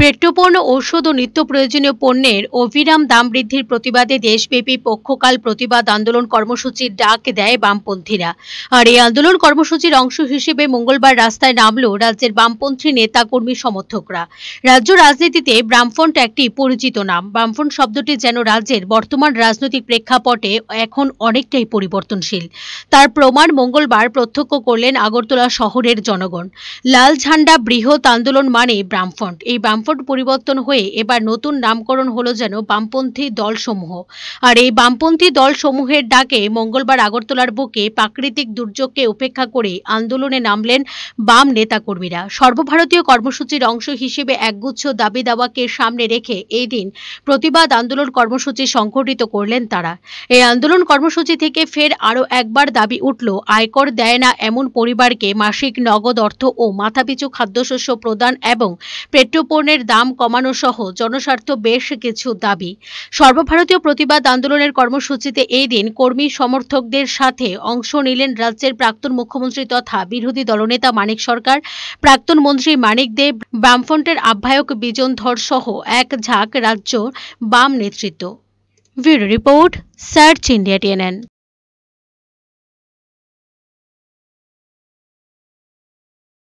পেট্রোপণ্য ঔষধ ও নিত্য প্রয়োজনীয় পণ্যের অবিরাম দাম বৃদ্ধির প্রতিবাদে দেশব্যাপী পক্ষকাল প্রতিবাদ আন্দোলন কর্মসূচির ডাক দেয় বামপন্থীরা আর এই আন্দোলন কর্মসূচির অংশ হিসেবে মঙ্গলবার রাস্তায় নামল রাজ্যের বামপন্থী নেতা কর্মী সমর্থকরা রাজ্য রাজনীতিতে বামফ্রন্ট একটি পরিচিত নাম বামফ্রন্ট শব্দটি যেন রাজ্যের বর্তমান রাজনৈতিক প্রেক্ষাপটে এখন অনেকটাই পরিবর্তনশীল তার প্রমাণ মঙ্গলবার প্রত্যক্ষ করলেন আগরতলা শহরের জনগণ লাল ঝান্ডা বৃহৎ আন্দোলন মানে বামফ্রন্ট এই বামফ্রন্ট সংকট পরিবর্তন হয়ে এবার নতুন নামকরণ হলো যেন বামপন্থী দলসমূহ আর এই বামপন্থী দলসমূহের ডাকে মঙ্গলবার আগরতলার বুকে প্রাকৃতিক দুর্যোগকে উপেক্ষা করে আন্দোলনে নামলেন বাম নেতাকর্মীরা সর্বভারতীয় কর্মসূচির অংশ হিসেবে একগুচ্ছ দাবি দাওয়াকে সামনে রেখে এই দিন প্রতিবাদ আন্দোলন কর্মসূচি সংঘটিত করলেন তারা এই আন্দোলন কর্মসূচি থেকে ফের আরও একবার দাবি উঠল আয়কর দেয় না এমন পরিবারকে মাসিক নগদ অর্থ ও মাথাপিছু খাদ্যশস্য প্রদান এবং পেট্রোপণ্যের পণ্যের দাম কমানো সহ জনস্বার্থ বেশ কিছু দাবি সর্বভারতীয় প্রতিবাদ আন্দোলনের কর্মসূচিতে এই দিন কর্মী সমর্থকদের সাথে অংশ নিলেন রাজ্যের প্রাক্তন মুখ্যমন্ত্রী তথা বিরোধী দলনেতা মানিক সরকার প্রাক্তন মন্ত্রী মানিক দেব বামফ্রন্টের আহ্বায়ক বিজন ধর সহ এক ঝাঁক রাজ্য বাম নেতৃত্ব bureau report search India TNN